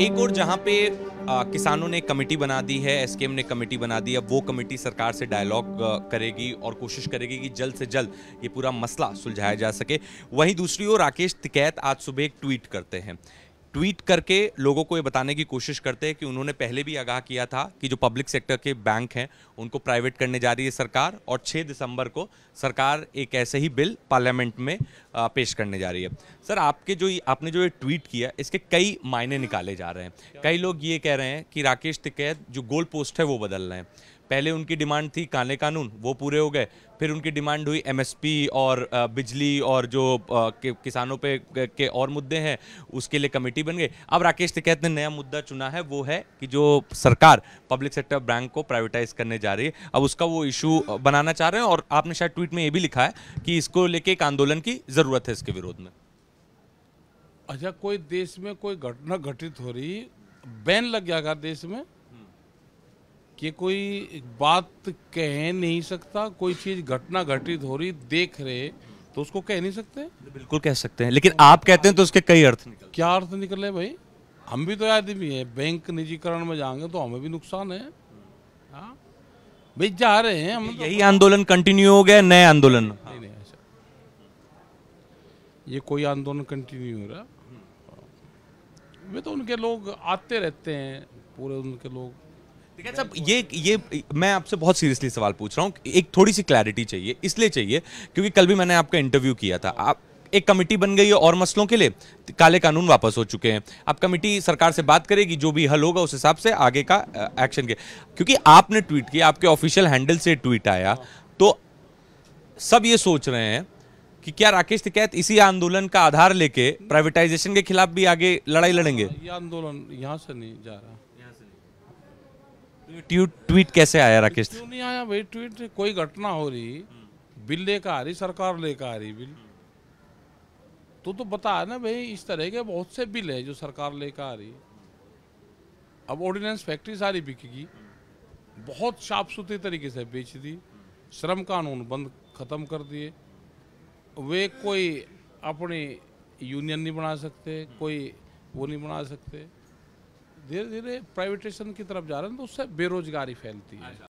एक और जहाँ पे आ, किसानों ने कमेटी बना दी है एसकेएम ने कमेटी बना दी अब वो कमेटी सरकार से डायलॉग करेगी और कोशिश करेगी कि जल्द से जल्द ये पूरा मसला सुलझाया जा सके वहीं दूसरी ओर राकेश तिकैत आज सुबह एक ट्वीट करते हैं ट्वीट करके लोगों को ये बताने की कोशिश करते हैं कि उन्होंने पहले भी आगाह किया था कि जो पब्लिक सेक्टर के बैंक हैं उनको प्राइवेट करने जा रही है सरकार और 6 दिसंबर को सरकार एक ऐसे ही बिल पार्लियामेंट में पेश करने जा रही है सर आपके जो आपने जो ये ट्वीट किया इसके कई मायने निकाले जा रहे हैं कई लोग ये कह रहे हैं कि राकेश टिकैत जो गोल पोस्ट है वो बदल रहे हैं पहले उनकी डिमांड थी काले कानून वो पूरे हो गए फिर उनकी डिमांड हुई एमएसपी और बिजली और जो किसानों पे के और मुद्दे हैं उसके लिए कमेटी बन गई अब राकेश टिकैत तो ने नया मुद्दा चुना है वो है कि जो सरकार पब्लिक सेक्टर बैंक को प्राइवेटाइज करने जा रही है अब उसका वो इशू बनाना चाह रहे हैं और आपने शायद ट्वीट में ये भी लिखा है कि इसको लेके एक आंदोलन की ज़रूरत है इसके विरोध में अच्छा कोई देश में कोई घटना घटित हो रही बैन लग गया देश में कि कोई बात कह नहीं सकता कोई चीज़ घटना घटित हो रही देख रहे तो उसको कह नहीं सकते बिल्कुल कह सकते हैं लेकिन आप कहते हैं तो उसके कई अर्थ निकल क्या अर्थ निकले भाई हम भी तो आदमी है बैंक निजीकरण में जाएंगे तो हमें भी नुकसान है हाँ? भाई जा रहे हैं हम यही तो आंदोलन कंटिन्यू हो गया नए आंदोलन नहीं नहीं ऐसा ये कोई आंदोलन कंटिन्यू हो रहा हाँ। वे तो उनके लोग आते रहते हैं पूरे उनके लोग देखिए ये ये मैं आपसे बहुत सीरियसली सवाल पूछ रहा हूँ एक थोड़ी सी क्लैरिटी चाहिए इसलिए चाहिए क्योंकि कल भी मैंने आपका इंटरव्यू किया था आप एक कमेटी बन गई है और मसलों के लिए काले कानून वापस हो चुके हैं अब कमेटी सरकार से बात करेगी जो भी हल होगा उस हिसाब से आगे का एक्शन के क्योंकि आपने ट्वीट किया आपके ऑफिशियल हैंडल से ट्वीट आया तो सब ये सोच रहे हैं कि क्या राकेश टिकैत इसी आंदोलन का आधार लेके प्राइवेटाइजेशन के खिलाफ भी आगे लड़ाई लड़ेंगे ये आंदोलन यहाँ से नहीं जा रहा ट्वीट ट्वीट कैसे आया राकेश क्यों नहीं आया भाई ट्वीट कोई घटना हो रही बिल लेकर आ रही सरकार लेकर आ रही बिल तो तो बता ना भाई इस तरह के बहुत से बिल है जो सरकार लेकर आ रही अब ऑर्डिनेंस फैक्ट्री सारी बिकेगी बहुत साफ सुथरी तरीके से बेच दी श्रम कानून बंद खत्म कर दिए वे कोई अपनी यूनियन नहीं बना सकते कोई वो नहीं बना सकते धीरे धीरे प्राइवेटेशन की तरफ जा रहे हैं तो उससे बेरोजगारी फैलती है अच्छा।